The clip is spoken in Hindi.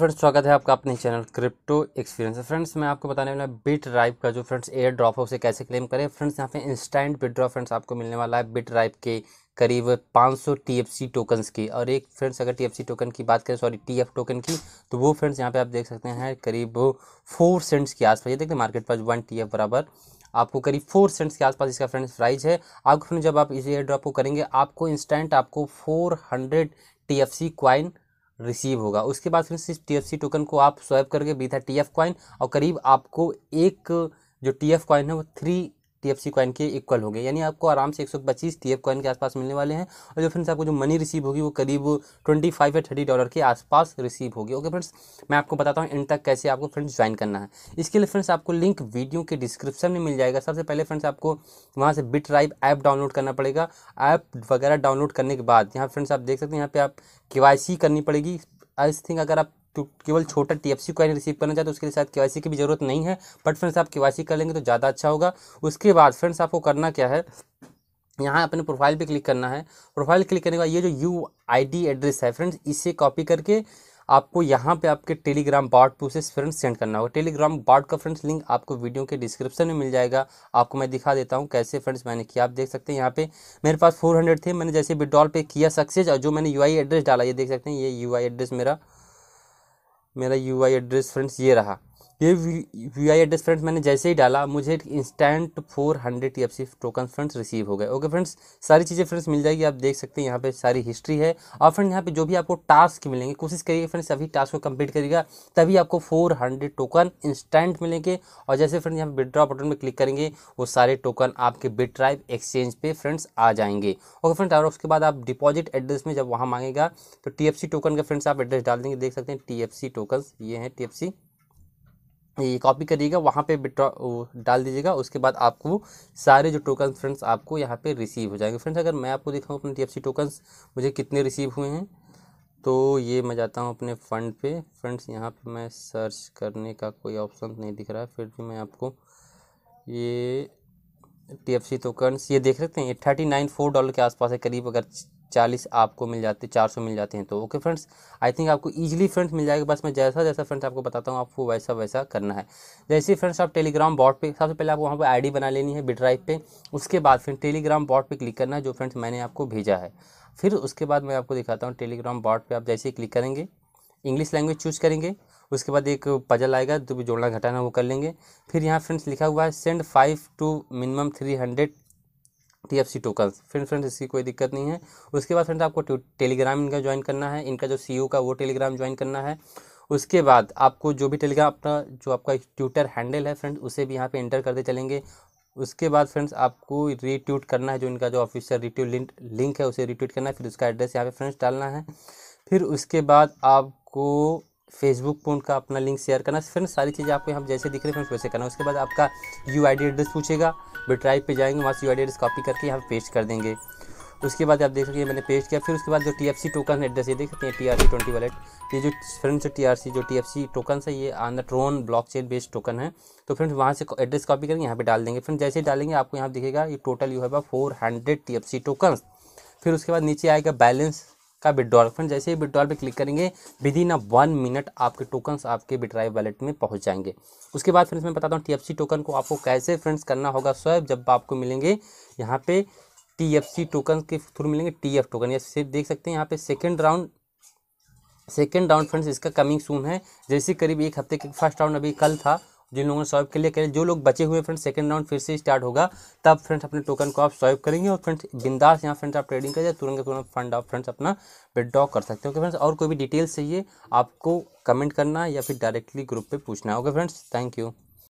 फ्रेंड्स स्वागत है आपका अपने चैनल क्रिप्टो एक्सपीरियंस फ्रेंड्स मैं आपको बताने वाला बिट ड्राइव का जो फ्रेंड्स एयर ड्रॉप है उसे कैसे क्लेम करें फ्रेंड्स यहाँ पे इंस्टेंट बिट ड्रॉप फ्रेंड्स आपको मिलने वाला है बिट ड्राइव के करीब 500 सी टोकन्स की और एक फ्रेंड्स अगर सी टोकन की बात करें सॉरी एफ टोकन की तो वो फ्रेंड्स यहाँ पे आप देख सकते हैं करीब फोर सेंट्स के आसपास ये देखते हैं मार्केट पास वन टी बराबर आपको करीब फोर सेंट्स के आसपास इसका फ्रेंड्स प्राइस है आपको फ्रेंड जब आप इस एयर ड्रॉप को करेंगे आपको इंस्टेंट आपको four hundred T F C coin receive होगा उसके बाद फिर सिर्फ टी एफ सी टोकन को आप स्वैप करके बीता टी एफ कॉइन और करीब आपको एक जो टी एफ कॉइन है वो three T F C coin के इक्वल हो गए यानी आपको आराम से एक सौ पच्चीस टी एफ कॉइन के आसपास मिलने वाले हैं और जो फ्रेंड्स आपको जो मनी रिसीव होगी वो करीब ट्वेंटी फाइव या थर्टी डॉलर के आसपास रिसीव होगी ओके फ्रेंड्स मैं आपको बताता हूँ इन तक कैसे आपको फ्रेंड्स ज्वाइन करना है इसके लिए फ्रेंड्स आपको लिंक वीडियो के डिस्क्रिप्शन में मिल जाएगा सबसे पहले फ्रेंड्स आपको वहाँ से बिट राइव ऐप डाउनलोड करना पड़ेगा ऐप वगैरह डाउनलोड करने के बाद यहाँ फ्रेंड्स आप देख सकते हैं यहाँ पे आप के करनी पड़ेगी आई थिंक अगर आप तो केवल छोटा टी एफ सी क्वारी रिसीव करना चाहते तो उसके लिए शायद के की भी जरूरत नहीं है बट फ्रेंड्स आप के कर लेंगे तो ज़्यादा अच्छा होगा उसके बाद फ्रेंड्स आपको करना क्या है यहाँ अपने प्रोफाइल पे क्लिक करना है प्रोफाइल क्लिक करने के बाद ये जो यू डी एड्रेस है फ्रेंड्स इसे कॉपी करके आपको यहाँ पे आपके टेलीग्राम बॉट पर उसे फ्रेंड्स सेंड करना होगा टेलीग्राम बॉट का फ्रेंड्स लिंक आपको वीडियो के डिस्क्रिप्शन में मिल जाएगा आपको मैं दिखा देता हूँ कैसे फ्रेंड्स मैंने किया आप देख सकते हैं यहाँ पे मेरे पास फोर हंड्रेड थे मैंने जैसे विड्रॉल पे किया सक्सेस और जो मैंने यू एड्रेस डाला ये देख सकते हैं ये यू एड्रेस मेरा मेरा यू एड्रेस फ्रेंड्स ये रहा ये वी आई एड्रेस फ्रेंड्स मैंने जैसे ही डाला मुझे instant four hundred T F C token friends receive हो गए ओके फ्रेंड्स सारी चीज़ें फ्रेंड्स मिल जाएगी आप देख सकते हैं यहाँ पे सारी हिस्ट्री है और फ्रेंड यहाँ पे जो भी आपको टास्क मिलेंगे कोशिश करिए फ्रेंड्स सभी टास्क को कंप्लीट करिएगा तभी आपको फोर हंड्रेड टोकन इंस्टेंट मिलेंगे और जैसे फ्रेंड्स यहाँ विड्रॉ बटन में क्लिक करेंगे वो सारे टोकन आपके बिट ड्राइव एक्सचेंज पे फ्रेंड्स आ जाएंगे ओके फ्रेंड्स और उसके बाद आप डिपॉजिट एड्रेस में जब वहाँ मांगेगा तो टी टोकन का फ्रेंड्स आप एड्रेस डाल देंगे देख सकते हैं टी एफ टोकन ये हैं टी ये कॉपी करिएगा वहाँ पे विड्रॉ डाल दीजिएगा उसके बाद आपको सारे जो टोकन फ्रेंड्स आपको यहाँ पे रिसीव हो जाएंगे फ्रेंड्स अगर मैं आपको दिखाऊँ अपने टी टोकन्स मुझे कितने रिसीव हुए हैं तो ये मैं जाता हूँ अपने फ़ंड पे फ्रेंड्स यहाँ पे मैं सर्च करने का कोई ऑप्शन नहीं दिख रहा है फिर भी मैं आपको ये टी एफ सी टोकन्स ये देख सकते हैं थर्टी नाइन फोर डॉलर के आसपास है करीब अगर चालीस आपको मिल जाते चार सौ मिल जाते हैं तो ओके फ्रेंड्स आई थिंक आपको ईजिली फ्रेंड्स मिल जाएगा बस मैं जैसा जैसा फ्रेंड्स आपको बताता हूँ आपको वैसा वैसा करना है जैसे फ्रेंड्स आप टेलीग्राम बॉट पे सबसे पहले आपको वहाँ पर आईडी बना लेनी है बिड्राइव पे उसके बाद फिर टेलीग्राम बॉट पर क्लिक करना है जो फ्रेंड्स मैंने आपको भेजा है फिर उसके बाद मैं आपको दिखाता हूँ टेलीग्राम बॉट पर आप जैसे ही क्लिक करेंगे इंग्लिश लैंग्वेज चूज़ करेंगे उसके बाद एक पजल आएगा तो भी जोड़ना घटाना वो कर लेंगे फिर यहाँ फ्रेंड्स लिखा हुआ है send five two minimum three hundred T token friend friends इसकी कोई दिक्कत नहीं है उसके बाद फ्रेंड्स आपको टेलीग्राम इनका ज्वाइन करना है इनका जो सी e का वो टेलीग्राम ज्वाइन करना है उसके बाद आपको जो भी टेलीग्राम अपना जो आपका ट्विटर हैंडल है फ्रेंड्स उसे भी यहाँ पे एंटर करते चलेंगे उसके बाद फ्रेंड्स आपको रिट्यूट करना है जो इनका जो ऑफिशियल रिट्यूट लिंक लिंक है उसे रिट्यूट करना है फिर उसका एड्रेस यहाँ पे फ्रेंड्स डालना है फिर उसके बाद आपको फेसबुक पर उनका अपना लिंक शेयर करना फ्रेंड्स सारी चीज़ें आपको यहाँ जैसे दिख रही हैं फ्रेंड्स वैसे करना उसके बाद आपका यू आई एड्रेस पूछेगा ड्राइव पे जाएंगे वहाँ से यू एड्रेस कॉपी करके यहाँ पे पेस्ट कर देंगे उसके बाद आप देख सकते हैं मैंने पेस्ट किया फिर उसके बाद जो टी टोकन एड्रेस ये देख सकते हैं T R C twenty wallet ये जो फ्रेंड्स टी आर सी जो टी एफ सी टोकन है ये on the Tron blockchain based token है तो फ्रेंड्स वहाँ से एड्रेस कॉपी करेंगे यहाँ पे डाल देंगे फ्रेंड जैसे ही डालेंगे आपको यहाँ दिखेगा ये टोटल यू है four hundred T F C token फिर उसके बाद नीचे आएगा बैलेंस का विड्रॉल फ्रेंड जैसे ही विड्रॉल पे क्लिक करेंगे within a one minute आपके टोकन्स आपके बिट्राइव वैलेट में पहुंच जाएंगे उसके बाद फ्रेंड्स मैं बताता हूँ टी टोकन को आपको कैसे फ्रेंड्स करना होगा स्वयं जब आपको मिलेंगे यहाँ पे टी सी टोकन के थ्रू मिलेंगे टी एफ टोकन या सिर्फ देख सकते हैं यहाँ पे second round second round friends इसका कमिंग सून है जैसे करीब एक हफ्ते के फर्स्ट राउंड अभी कल था जिन लोगों ने स्वाइप के लिए करें जो लोग बचे हुए फ्रेंड्स सेकंड राउंड फिर से स्टार्ट होगा तब फ्रेंड्स अपने टोकन को आप स्वाइप करेंगे और फ्रेंड्स बिंदास यहाँ फ्रेंड्स आप ट्रेडिंग करें तुरंत तुरंत फंड आप फ्रेंड्स अपना विदड्रॉ कर सकते हो ओके फ्रेंड्स और कोई भी डिटेल्स चाहिए आपको कमेंट करना या फिर डायरेक्टली ग्रुप पर पूछना ओके फ्रेंड्स थैंक यू